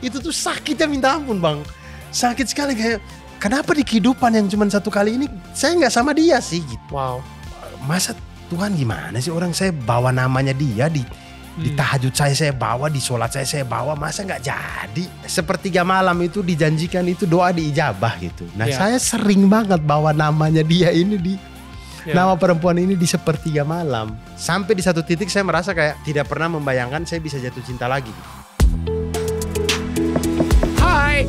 itu tuh sakitnya minta ampun bang sakit sekali kayak kenapa di kehidupan yang cuma satu kali ini saya nggak sama dia sih gitu wow masa Tuhan gimana sih orang saya bawa namanya dia di hmm. di tahajud saya saya bawa di sholat saya saya bawa masa nggak jadi sepertiga malam itu dijanjikan itu doa diijabah gitu nah yeah. saya sering banget bawa namanya dia ini di yeah. nama perempuan ini di sepertiga malam sampai di satu titik saya merasa kayak tidak pernah membayangkan saya bisa jatuh cinta lagi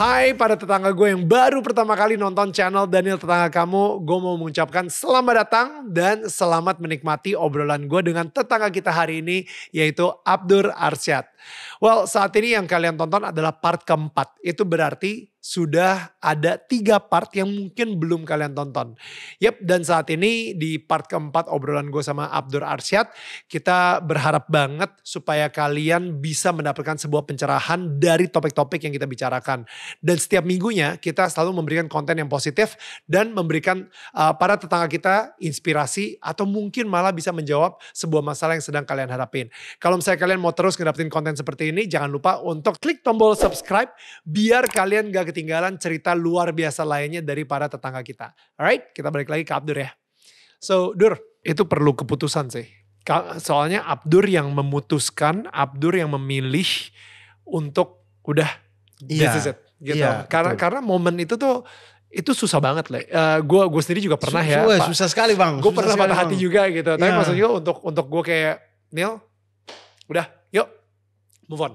Hai pada tetangga gue yang baru pertama kali nonton channel Daniel Tetangga Kamu. Gue mau mengucapkan selamat datang dan selamat menikmati obrolan gue dengan tetangga kita hari ini yaitu Abdur Arsyad. Well saat ini yang kalian tonton adalah part keempat. Itu berarti sudah ada tiga part yang mungkin belum kalian tonton. Yap, dan saat ini di part keempat obrolan gue sama Abdur Arsyad, kita berharap banget supaya kalian bisa mendapatkan sebuah pencerahan dari topik-topik yang kita bicarakan. Dan setiap minggunya kita selalu memberikan konten yang positif dan memberikan uh, para tetangga kita inspirasi atau mungkin malah bisa menjawab sebuah masalah yang sedang kalian hadapin. Kalau misalnya kalian mau terus ngedapetin konten seperti ini, jangan lupa untuk klik tombol subscribe biar kalian gak ketinggalan cerita luar biasa lainnya dari para tetangga kita. Alright, kita balik lagi ke Abdur ya. So, Dur, itu perlu keputusan sih. Soalnya Abdur yang memutuskan, Abdur yang memilih untuk udah yeah. this is it. Gitu. Yeah, karena betul. karena momen itu tuh itu susah banget lah. Uh, eh, gue gue sendiri juga pernah Su ya. Pak. Susah sekali bang. Gue pernah patah hati bang. juga gitu. Tapi yeah. maksudnya untuk untuk gue kayak Neil, udah, yuk, move on.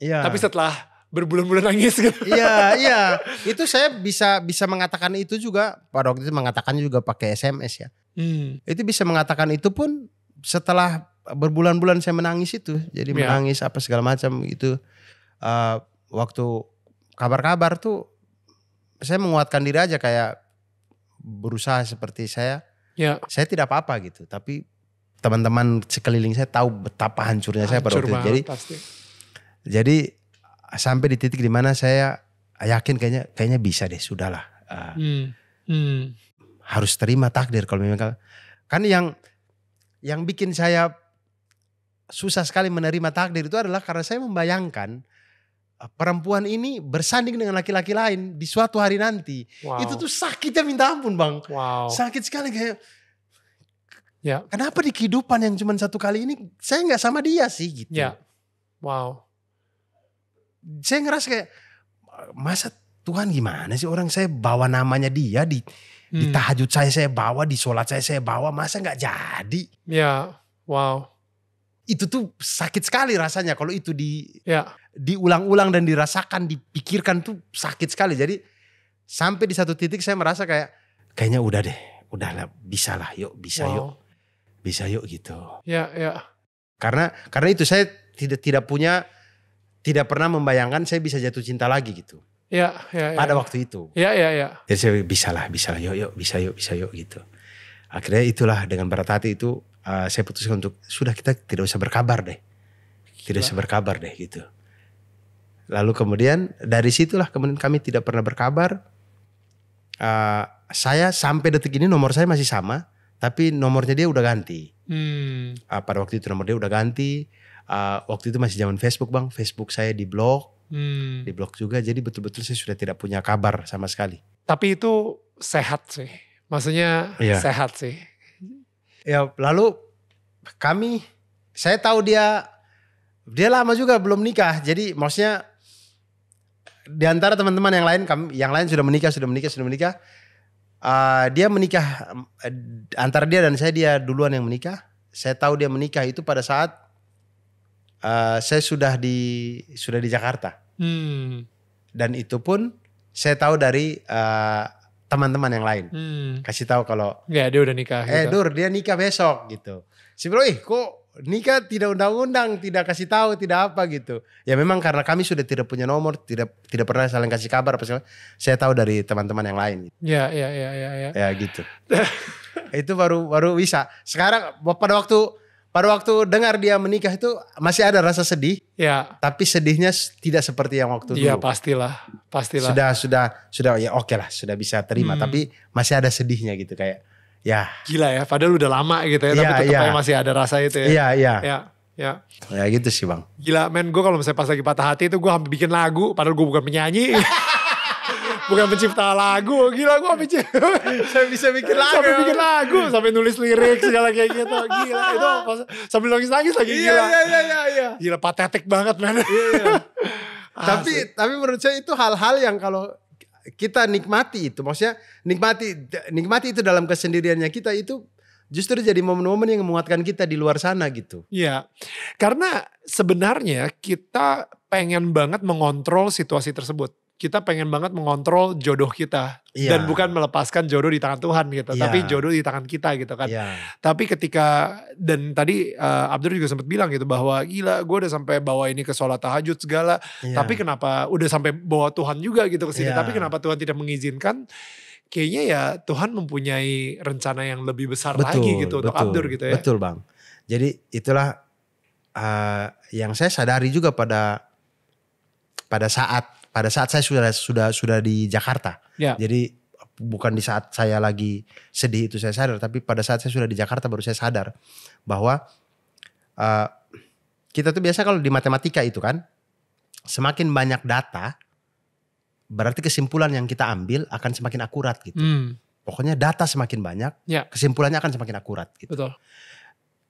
Yeah. Tapi setelah berbulan-bulan nangis gitu. Iya, iya. Itu saya bisa bisa mengatakan itu juga pada waktu itu mengatakan juga pakai SMS ya. Hmm. Itu bisa mengatakan itu pun setelah berbulan-bulan saya menangis itu. Jadi yeah. menangis apa segala macam itu uh, eh, waktu kabar-kabar tuh saya menguatkan diri aja kayak berusaha seperti saya. Ya. Saya tidak apa-apa gitu, tapi teman-teman sekeliling saya tahu betapa hancurnya Hancur saya pada waktu itu. Jadi pasti. Jadi sampai di titik dimana saya yakin kayaknya kayaknya bisa deh sudahlah uh, hmm. Hmm. harus terima takdir kalau memang kan yang yang bikin saya susah sekali menerima takdir itu adalah karena saya membayangkan eh, perempuan ini bersanding dengan laki-laki lain di suatu hari nanti wow. itu tuh sakitnya minta ampun bang wow. sakit sekali kayak ya. kenapa di kehidupan yang cuma satu kali ini saya nggak sama dia sih gitu ya. wow saya ngerasa kayak masa Tuhan gimana sih orang saya bawa namanya dia di hmm. di tahajud saya saya bawa di sholat saya saya bawa masa nggak jadi ya wow itu tuh sakit sekali rasanya kalau itu di ya. diulang-ulang dan dirasakan dipikirkan tuh sakit sekali jadi sampai di satu titik saya merasa kayak kayaknya udah deh udahlah bisa lah yuk bisa wow. yuk bisa yuk gitu ya ya karena karena itu saya tidak tidak punya tidak pernah membayangkan saya bisa jatuh cinta lagi gitu. Ya, ya, ya. Pada waktu itu. Ya, ya, ya. Jadi saya bisa lah, bisa lah, yuk, yuk, bisa, yuk, bisa, yuk gitu. Akhirnya itulah dengan berat hati itu uh, saya putuskan untuk sudah kita tidak usah berkabar deh. Tidak usah berkabar deh gitu. Lalu kemudian dari situlah kemudian kami tidak pernah berkabar. Uh, saya sampai detik ini nomor saya masih sama, tapi nomornya dia udah ganti. Hmm. Uh, pada waktu itu nomor dia udah ganti uh, waktu itu masih zaman Facebook bang Facebook saya di blog hmm. di blog juga jadi betul-betul saya sudah tidak punya kabar sama sekali tapi itu sehat sih maksudnya ya. sehat sih ya lalu kami saya tahu dia dia lama juga belum nikah jadi maksudnya di antara teman-teman yang lain kami yang lain sudah menikah sudah menikah sudah menikah uh, dia menikah antar eh, antara dia dan saya dia duluan yang menikah saya tahu dia menikah itu pada saat uh, saya sudah di sudah di Jakarta. Hmm. Dan itu pun saya tahu dari teman eh, teman-teman yang lain. Hmm. Kasih tahu kalau ya dia udah nikah. Eh, gitu. Dur, dia nikah besok gitu. Si bro, ih kok nikah tidak undang-undang, tidak kasih tahu, tidak apa gitu. Ya memang karena kami sudah tidak punya nomor, tidak tidak pernah saling kasih kabar apa segala. Saya tahu dari teman-teman yang lain. Gitu. Ya, ya, ya, ya, ya. Ya gitu. itu baru baru bisa. Sekarang pada waktu pada waktu dengar dia menikah itu masih ada rasa sedih. Ya. Tapi sedihnya tidak seperti yang waktu ya, dulu. Iya pastilah, pastilah. Sudah sudah sudah ya oke lah sudah bisa terima. Hmm. Tapi masih ada sedihnya gitu kayak ya. Gila ya, padahal udah lama gitu ya, ya tapi tetap ya. masih ada rasa itu ya. Iya iya. Ya. Ya. ya gitu sih bang. Gila men gue kalau misalnya pas lagi patah hati itu gue hampir bikin lagu padahal gue bukan penyanyi. bukan pencipta lagu gila gue pencipta saya bisa bikin lagu sampai bikin lagu sampai nulis lirik segala kayak gitu gila itu pas, sambil nangis nangis lagi iya, gila iya iya iya iya gila patetik banget man iya, iya. Ah, tapi tapi menurut saya itu hal-hal yang kalau kita nikmati itu maksudnya nikmati nikmati itu dalam kesendiriannya kita itu justru jadi momen-momen yang menguatkan kita di luar sana gitu. Iya. Karena sebenarnya kita pengen banget mengontrol situasi tersebut kita pengen banget mengontrol jodoh kita yeah. dan bukan melepaskan jodoh di tangan Tuhan gitu, yeah. tapi jodoh di tangan kita gitu kan. Yeah. Tapi ketika dan tadi uh, Abdur juga sempat bilang gitu bahwa gila gue udah sampai bawa ini ke sholat tahajud segala, yeah. tapi kenapa udah sampai bawa Tuhan juga gitu ke sini, yeah. tapi kenapa Tuhan tidak mengizinkan? Kayaknya ya Tuhan mempunyai rencana yang lebih besar betul, lagi gitu betul, untuk Abdur gitu ya. Betul bang. Jadi itulah uh, yang saya sadari juga pada pada saat pada saat saya sudah sudah sudah di Jakarta. Ya. Jadi bukan di saat saya lagi sedih itu saya sadar, tapi pada saat saya sudah di Jakarta baru saya sadar bahwa uh, kita tuh biasa kalau di matematika itu kan semakin banyak data berarti kesimpulan yang kita ambil akan semakin akurat gitu. Hmm. Pokoknya data semakin banyak, ya. kesimpulannya akan semakin akurat gitu. Betul.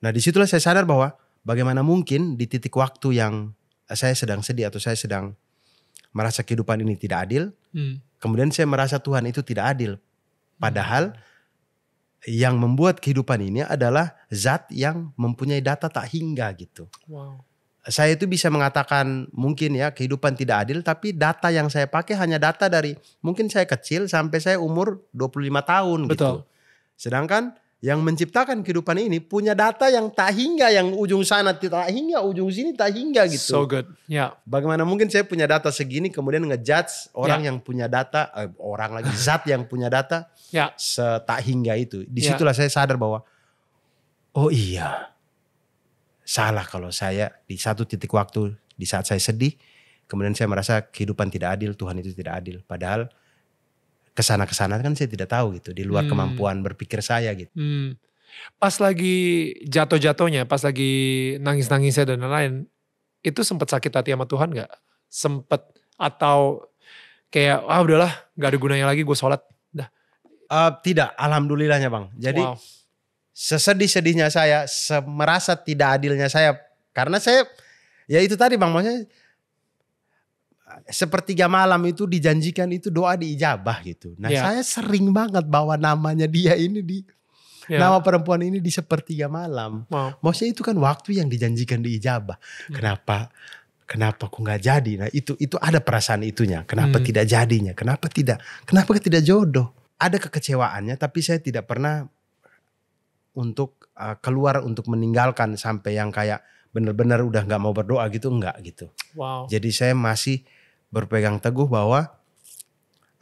Nah disitulah saya sadar bahwa bagaimana mungkin di titik waktu yang saya sedang sedih atau saya sedang merasa kehidupan ini tidak adil. Hmm. Kemudian saya merasa Tuhan itu tidak adil. Padahal yang membuat kehidupan ini adalah zat yang mempunyai data tak hingga gitu. Wow. Saya itu bisa mengatakan mungkin ya kehidupan tidak adil tapi data yang saya pakai hanya data dari mungkin saya kecil sampai saya umur 25 tahun gitu. Betul. gitu. Sedangkan yang menciptakan kehidupan ini punya data yang tak hingga yang ujung sana tak hingga ujung sini tak hingga gitu. So good. Ya. Yeah. Bagaimana mungkin saya punya data segini kemudian ngejudge orang yeah. yang punya data eh, orang lagi zat yang punya data ya. Yeah. setak hingga itu. Disitulah ya. yeah. saya sadar bahwa oh iya salah kalau saya di satu titik waktu di saat saya sedih kemudian saya merasa kehidupan tidak adil Tuhan itu tidak adil padahal kesana kesana kan saya tidak tahu gitu di luar hmm. kemampuan berpikir saya gitu. Hmm. Pas lagi jatuh-jatuhnya, pas lagi nangis-nangisnya dan lain-lain, itu sempat sakit hati sama Tuhan nggak? Sempet atau kayak ah udahlah nggak ada gunanya lagi gue sholat dah uh, tidak alhamdulillahnya bang jadi wow. sesedih sedihnya saya merasa tidak adilnya saya karena saya ya itu tadi bang maksudnya sepertiga malam itu dijanjikan itu doa diijabah gitu. Nah yeah. saya sering banget bawa namanya dia ini di yeah. nama perempuan ini di sepertiga malam. Wow. Maksudnya itu kan waktu yang dijanjikan diijabah. Hmm. Ya. Kenapa? Kenapa aku nggak jadi? Nah itu itu ada perasaan itunya. Kenapa hmm. tidak jadinya? Kenapa tidak? Kenapa tidak jodoh? Ada kekecewaannya, tapi saya tidak pernah untuk uh, keluar untuk meninggalkan sampai yang kayak benar-benar udah nggak mau berdoa gitu enggak gitu. Wow. Jadi saya masih berpegang teguh bahwa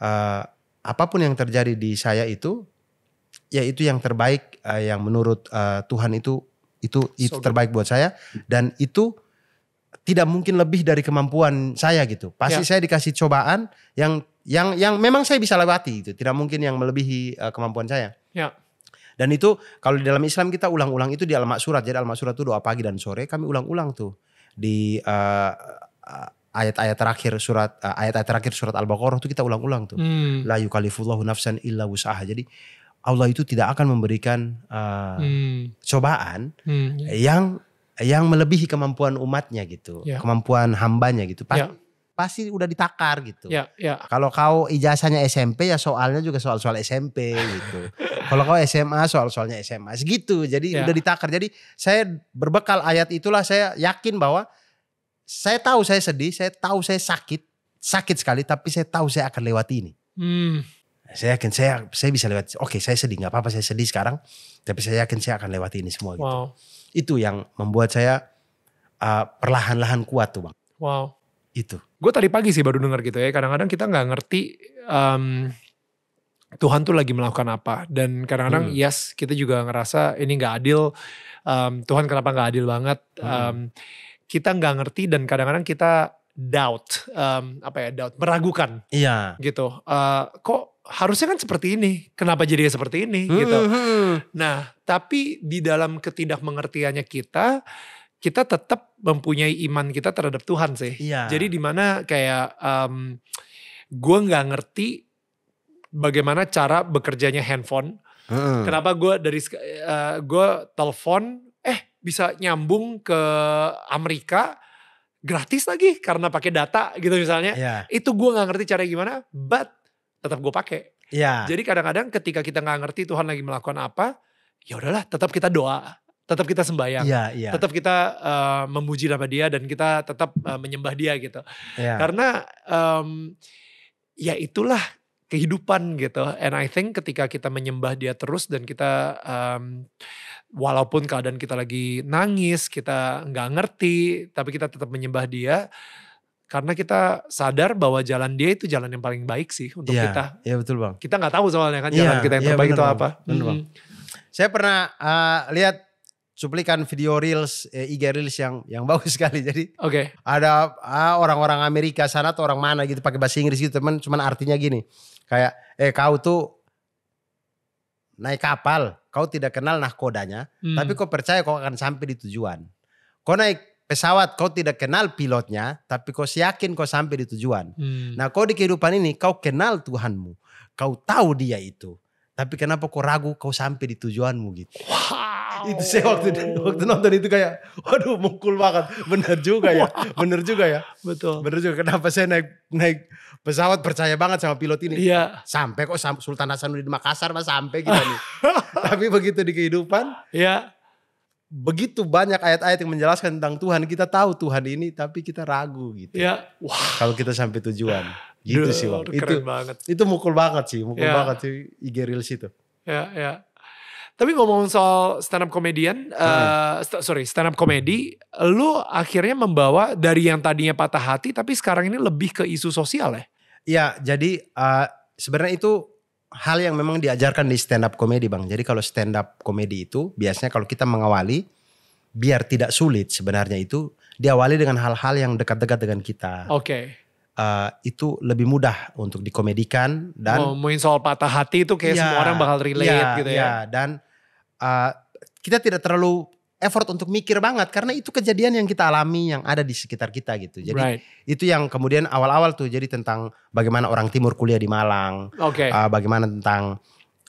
uh, apapun yang terjadi di saya itu ya itu yang terbaik uh, yang menurut uh, Tuhan itu itu itu so terbaik buat saya dan itu tidak mungkin lebih dari kemampuan saya gitu. Pasti yeah. saya dikasih cobaan yang yang yang memang saya bisa lewati itu. Tidak mungkin yang melebihi uh, kemampuan saya. yeah. Dan itu kalau di dalam Islam kita ulang-ulang itu di al-maksurat. Jadi al-maksurat itu doa pagi dan sore kami ulang-ulang tuh di uh, uh, ayat-ayat terakhir surat eh, ayat-ayat terakhir surat Al-Baqarah itu kita ulang-ulang tuh. Hmm. La yukallifullahu nafsan illa wusaha. Jadi Allah itu tidak akan memberikan uh, hmm. cobaan hmm. yang yang melebihi kemampuan umatnya gitu, yeah. kemampuan hambanya gitu. Pasti, yeah. pasti udah ditakar gitu. Yeah, yeah. Kalau kau ijazahnya SMP ya soalnya juga soal-soal SMP gitu. Kalau kau SMA soal-soalnya SMA segitu. Jadi yeah. udah ditakar. Jadi saya berbekal ayat itulah saya yakin bahwa saya tahu saya sedih, saya tahu saya sakit, sakit sekali, tapi saya tahu saya akan lewati ini. Hmm. Saya yakin saya saya bisa lewat. Oke, saya sedih nggak apa-apa, saya sedih sekarang, tapi saya yakin saya akan lewati ini semua. Gitu. Wow. Itu yang membuat saya uh, perlahan-lahan kuat tuh bang. Wow. Itu. Gue tadi pagi sih baru dengar gitu ya. Kadang-kadang kita nggak ngerti um, Tuhan tuh lagi melakukan apa. Dan kadang-kadang hmm. yes kita juga ngerasa ini nggak adil. Um, Tuhan kenapa nggak adil banget. Hmm. Um, kita nggak ngerti dan kadang-kadang kita doubt um, apa ya doubt meragukan iya gitu uh, kok harusnya kan seperti ini kenapa jadinya seperti ini gitu. hmm, gitu hmm. nah tapi di dalam ketidakmengertiannya kita kita tetap mempunyai iman kita terhadap Tuhan sih iya. jadi dimana kayak um, gue nggak ngerti bagaimana cara bekerjanya handphone hmm. kenapa gue dari uh, eh, gue telepon bisa nyambung ke Amerika gratis lagi karena pakai data gitu misalnya. Yeah. Itu gue nggak ngerti cara gimana, but tetap gue pakai. Yeah. Jadi kadang-kadang ketika kita nggak ngerti Tuhan lagi melakukan apa, ya udahlah tetap kita doa, tetap kita sembahyang, yeah, yeah. tetap kita uh, memuji nama Dia dan kita tetap uh, menyembah Dia gitu. Yeah. Karena um, ya itulah kehidupan gitu. And I think ketika kita menyembah dia terus dan kita um, walaupun keadaan kita lagi nangis, kita nggak ngerti, tapi kita tetap menyembah dia karena kita sadar bahwa jalan dia itu jalan yang paling baik sih untuk yeah, kita. Iya yeah, betul bang. Kita nggak tahu soalnya kan yeah, jalan kita yang iya, terbaik yeah, itu apa. Bener, -hmm. bang. Saya pernah uh, lihat cuplikan video reels eh, IG reels yang yang bagus sekali. Jadi Oke. Okay. ada ah, orang-orang Amerika sana atau orang mana gitu pakai bahasa Inggris gitu teman cuman artinya gini. Kayak eh kau tuh naik kapal, kau tidak kenal nahkodanya, hmm. tapi kau percaya kau akan sampai di tujuan. Kau naik pesawat, kau tidak kenal pilotnya, tapi kau yakin kau sampai di tujuan. Hmm. Nah, kau di kehidupan ini kau kenal Tuhanmu, kau tahu dia itu. Tapi kenapa kau ragu kau sampai di tujuanmu gitu. Wow. Itu saya waktu waktu nonton itu kayak waduh mukul banget. Bener juga ya. Bener juga ya. Betul. Bener juga kenapa saya naik naik pesawat percaya banget sama pilot ini. Iya. Sampai kok Sultan Hasanuddin Makassar mah sampai gitu nih. Tapi begitu di kehidupan. Iya begitu banyak ayat-ayat yang menjelaskan tentang Tuhan kita tahu Tuhan ini tapi kita ragu gitu ya wah kalau kita sampai tujuan gitu Duh, sih waktu itu banget. itu mukul banget sih mukul ya. banget sih IG reels itu ya ya tapi ngomong soal stand up comedian hmm. uh, sorry stand up komedi lu akhirnya membawa dari yang tadinya patah hati tapi sekarang ini lebih ke isu sosial ya ya jadi uh, sebenarnya itu hal yang memang diajarkan di stand up komedi bang. Jadi kalau stand up komedi itu biasanya kalau kita mengawali biar tidak sulit sebenarnya itu diawali dengan hal-hal yang dekat-dekat dengan kita. Oke. Okay. Uh, eh, itu lebih mudah untuk dikomedikan dan Oh, oh, soal patah hati itu kayak ya, semua orang bakal relate ya, gitu ya. ya dan uh, kita tidak terlalu effort untuk mikir banget karena itu kejadian yang kita alami yang ada di sekitar kita gitu. Jadi right. itu yang kemudian awal-awal tuh jadi tentang bagaimana orang timur kuliah di Malang, okay. uh, eh, bagaimana tentang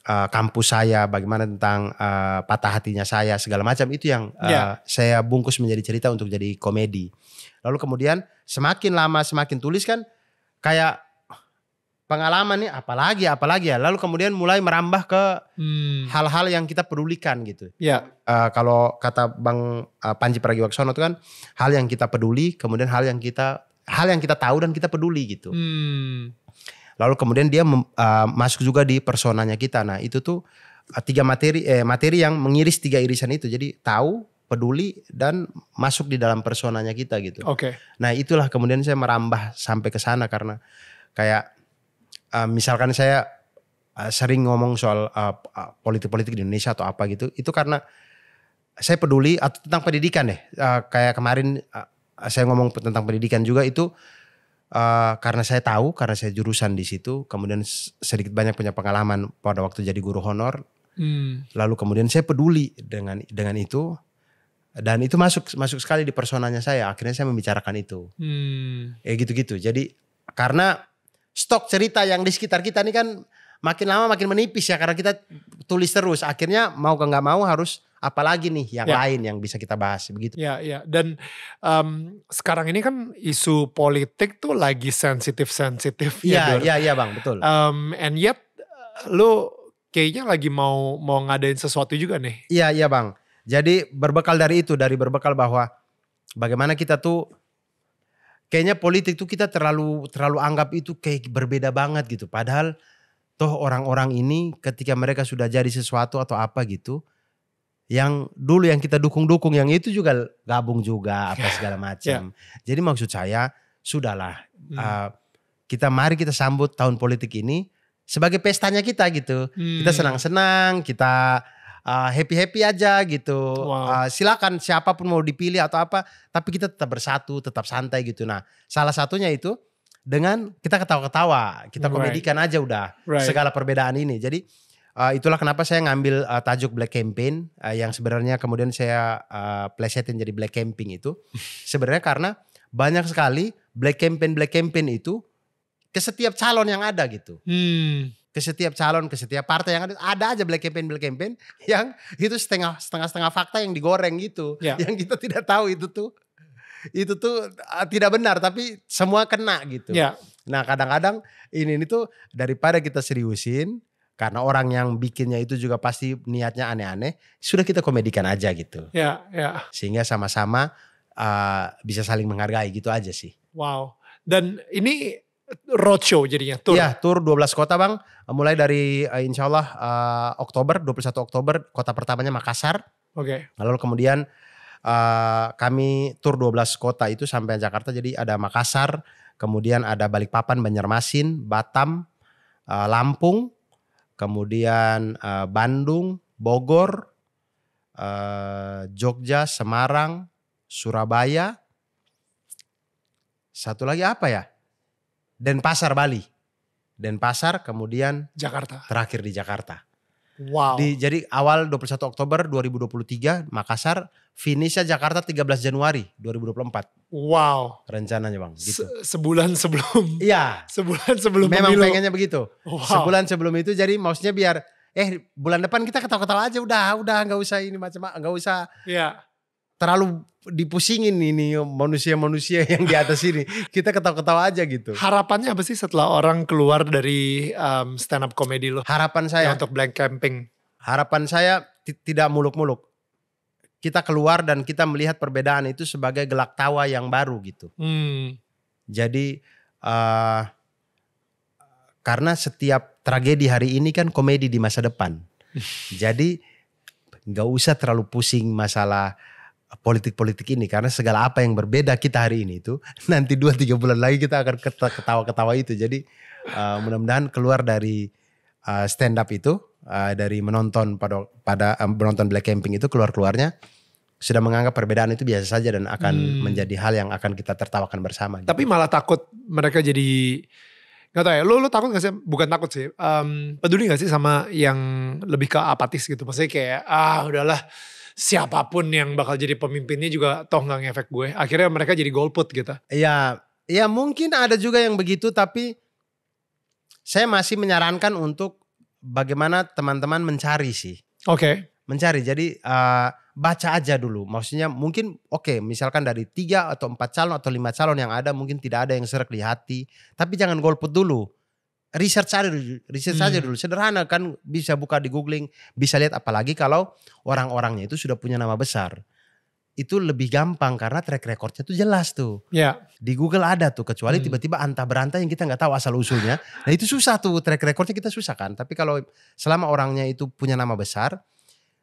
uh, kampus saya, bagaimana tentang uh, patah hatinya saya segala macam itu yang uh, yeah. saya bungkus menjadi cerita untuk jadi komedi. Lalu kemudian semakin lama semakin tulis kan kayak pengalaman nih apalagi apalagi ya lalu kemudian mulai merambah ke hmm. hal-hal hmm. yang kita pedulikan gitu ya uh, kalau kata bang uh, Panji Pragiwaksono itu kan hal yang kita peduli kemudian hal yang kita hal yang kita tahu dan kita peduli gitu hmm. lalu kemudian dia uh, masuk juga di personanya kita nah itu tuh uh, tiga materi eh, materi yang mengiris tiga irisan itu jadi tahu peduli dan masuk di dalam personanya kita gitu. Oke. Okay. Nah, itulah kemudian saya merambah sampai ke sana karena kayak Eh, misalkan saya uh, sering ngomong soal eh, politik-politik uh, di Indonesia atau apa gitu, itu karena saya peduli atau tentang pendidikan deh. Uh, kayak kemarin uh, saya ngomong tentang pendidikan juga itu uh, karena saya tahu karena saya jurusan di situ, kemudian sedikit banyak punya pengalaman pada waktu jadi guru honor. Hmm. Lalu kemudian saya peduli dengan dengan itu dan itu masuk masuk sekali di personanya saya. Akhirnya saya membicarakan itu. Hmm. Ya gitu-gitu. Jadi karena stok cerita yang di sekitar kita ini kan makin lama makin menipis ya karena kita tulis terus akhirnya mau ke nggak mau harus apalagi nih yang ya. lain yang bisa kita bahas begitu. Ya, ya. Dan um, sekarang ini kan isu politik tuh lagi sensitif-sensitif ya. Iya, iya, ya Bang, betul. Um, and yet lu kayaknya lagi mau mau ngadain sesuatu juga nih. Iya, iya, Bang. Jadi berbekal dari itu, dari berbekal bahwa bagaimana kita tuh kayaknya politik tuh kita terlalu terlalu anggap itu kayak berbeda banget gitu. Padahal toh orang-orang ini ketika mereka sudah jadi sesuatu atau apa gitu, yang dulu yang kita dukung-dukung yang itu juga gabung juga apa segala macam. yeah. Jadi maksud saya sudahlah hmm. uh, kita mari kita sambut tahun politik ini sebagai pestanya kita gitu. Hmm. Kita senang-senang, kita Ah, happy happy aja gitu. Wow. Uh, silakan siapapun mau dipilih atau apa, tapi kita tetap bersatu, tetap santai gitu. Nah, salah satunya itu dengan kita ketawa-ketawa, kita komedikan right. aja udah right. segala perbedaan ini. Jadi uh, itulah kenapa saya ngambil uh, tajuk black campaign uh, yang sebenarnya kemudian saya uh, plesetin jadi black camping itu sebenarnya karena banyak sekali black campaign black campaign itu ke setiap calon yang ada gitu. Hmm ke setiap calon, ke setiap partai yang ada, ada aja black campaign black campaign yang itu setengah setengah setengah fakta yang digoreng gitu, yeah. yang kita tidak tahu itu tuh itu tuh ah, tidak benar tapi semua kena gitu. Yeah. Nah kadang-kadang ini ini tuh daripada kita seriusin karena orang yang bikinnya itu juga pasti niatnya aneh-aneh, sudah kita komedikan aja gitu. Ya, ya. Sehingga sama-sama uh, bisa saling menghargai gitu aja sih. Wow. Dan ini roadshow jadinya tour. Iya, tour 12 kota, Bang. Mulai dari uh, eh, insyaallah uh, eh, Oktober 21 Oktober kota pertamanya Makassar. Oke. Okay. Lalu kemudian uh, kami tour 12 kota itu sampai Jakarta jadi ada Makassar, kemudian ada Balikpapan, Banjarmasin, Batam, uh, Lampung, kemudian uh, Bandung, Bogor, uh, Jogja, Semarang, Surabaya. Satu lagi apa ya? Dan pasar Bali. dan pasar, kemudian Jakarta. Terakhir di Jakarta. Wow. Di, jadi awal 21 Oktober 2023 Makassar, finishnya Jakarta 13 Januari 2024. Wow. Rencananya bang. Gitu. Se sebulan sebelum. Iya. Sebulan sebelum. Memang pemilu. pengennya begitu. Wow. Sebulan sebelum itu jadi maksudnya biar eh bulan depan kita ketawa-ketawa aja udah udah nggak usah ini macam nggak usah. Iya terlalu dipusingin ini manusia-manusia yang di atas ini. Kita ketawa-ketawa aja gitu. Harapannya apa sih setelah orang keluar dari um, stand up comedy lo? Harapan saya untuk blank camping. Harapan saya tidak muluk-muluk. Kita keluar dan kita melihat perbedaan itu sebagai gelak tawa yang baru gitu. Hmm. Jadi uh, karena setiap tragedi hari ini kan komedi di masa depan. Jadi nggak usah terlalu pusing masalah politik-politik ini karena segala apa yang berbeda kita hari ini itu nanti dua tiga bulan lagi kita akan ketawa-ketawa itu jadi uh, mudah-mudahan keluar dari uh, eh, stand up itu uh, dari menonton pada pada uh, menonton black camping itu keluar keluarnya sudah menganggap perbedaan itu biasa saja dan akan hmm. menjadi hal yang akan kita tertawakan bersama. Tapi malah takut mereka jadi nggak tahu ya. Lo lo takut gak sih? Bukan takut sih. Um, peduli gak sih sama yang lebih ke apatis gitu? Maksudnya kayak ah udahlah siapapun yang bakal jadi pemimpinnya juga toh nggak ngefek gue. Akhirnya mereka jadi golput gitu. Iya, ya mungkin ada juga yang begitu tapi saya masih menyarankan untuk bagaimana teman-teman mencari sih. Oke. Okay. Mencari. Jadi uh, baca aja dulu. Maksudnya mungkin oke okay, misalkan dari tiga atau empat calon atau lima calon yang ada mungkin tidak ada yang serak di hati. Tapi jangan golput dulu research aja dulu, research hmm. dulu. Sederhana kan bisa buka di googling, bisa lihat apalagi kalau orang-orangnya itu sudah punya nama besar. Itu lebih gampang karena track recordnya tuh jelas tuh. Ya. Di Google ada tuh kecuali hmm. tiba-tiba antah berantah yang kita nggak tahu asal usulnya. Nah itu susah tuh track recordnya kita susah kan. Tapi kalau selama orangnya itu punya nama besar,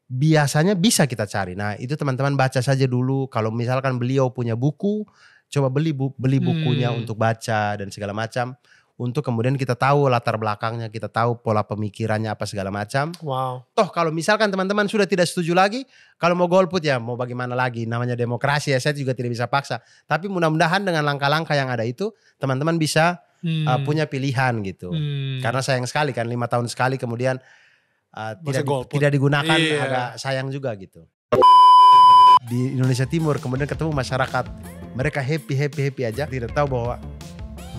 biasanya bisa kita cari. Nah itu teman-teman baca saja dulu. Kalau misalkan beliau punya buku, coba beli bu beli bukunya hmm. untuk baca dan segala macam untuk kemudian kita tahu latar belakangnya, kita tahu pola pemikirannya apa segala macam. Wow. Toh kalau misalkan teman-teman sudah tidak setuju lagi, kalau mau golput ya mau bagaimana lagi, namanya demokrasi ya saya juga tidak bisa paksa. Tapi mudah-mudahan dengan langkah-langkah yang ada itu teman-teman bisa hmm. uh, punya pilihan gitu. Hmm. Karena sayang sekali kan lima tahun sekali kemudian uh, tidak golput. tidak digunakan yeah. agak sayang juga gitu. Di Indonesia Timur kemudian ketemu masyarakat mereka happy happy happy aja tidak tahu bahwa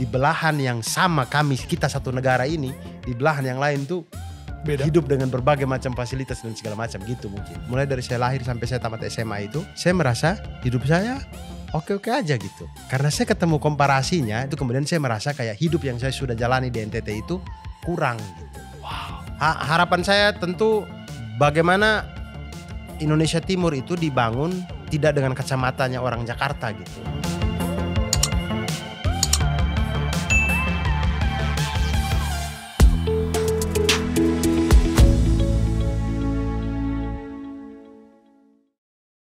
di belahan yang sama kami kita satu negara ini di belahan yang lain tuh Beda. hidup dengan berbagai macam fasilitas dan segala macam gitu mungkin. Mulai dari saya lahir sampai saya tamat SMA itu, saya merasa hidup saya oke-oke aja gitu. Karena saya ketemu komparasinya, itu kemudian saya merasa kayak hidup yang saya sudah jalani di NTT itu kurang gitu. Wow. Ha harapan saya tentu bagaimana Indonesia Timur itu dibangun tidak dengan kacamatanya orang Jakarta gitu.